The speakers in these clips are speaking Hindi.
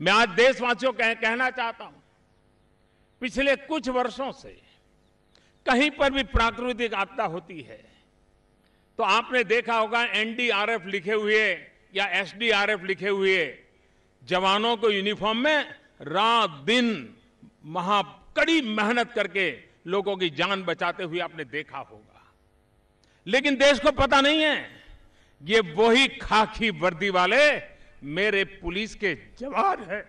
मैं आज देशवासियों को कह, कहना चाहता हूं पिछले कुछ वर्षों से कहीं पर भी प्राकृतिक आपदा होती है तो आपने देखा होगा एनडीआरएफ लिखे हुए या एसडीआरएफ लिखे हुए जवानों को यूनिफॉर्म में रात दिन महा कड़ी मेहनत करके लोगों की जान बचाते हुए आपने देखा होगा लेकिन देश को पता नहीं है ये वही खाकी वर्दी वाले मेरे पुलिस के जवान हैं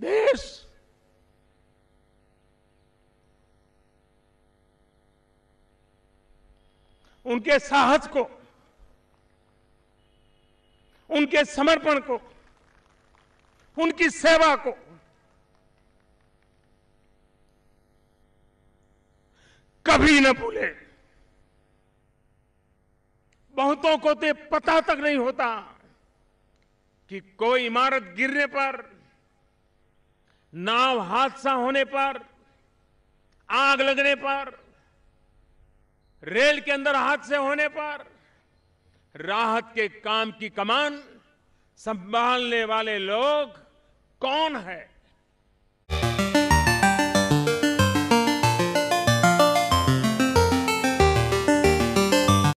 देश उनके साहस को उनके समर्पण को उनकी सेवा को कभी न भूले बहुतों को तो पता तक नहीं होता कि कोई इमारत गिरने पर नाव हादसा होने पर आग लगने पर रेल के अंदर हादसे होने पर राहत के काम की कमान संभालने वाले लोग कौन है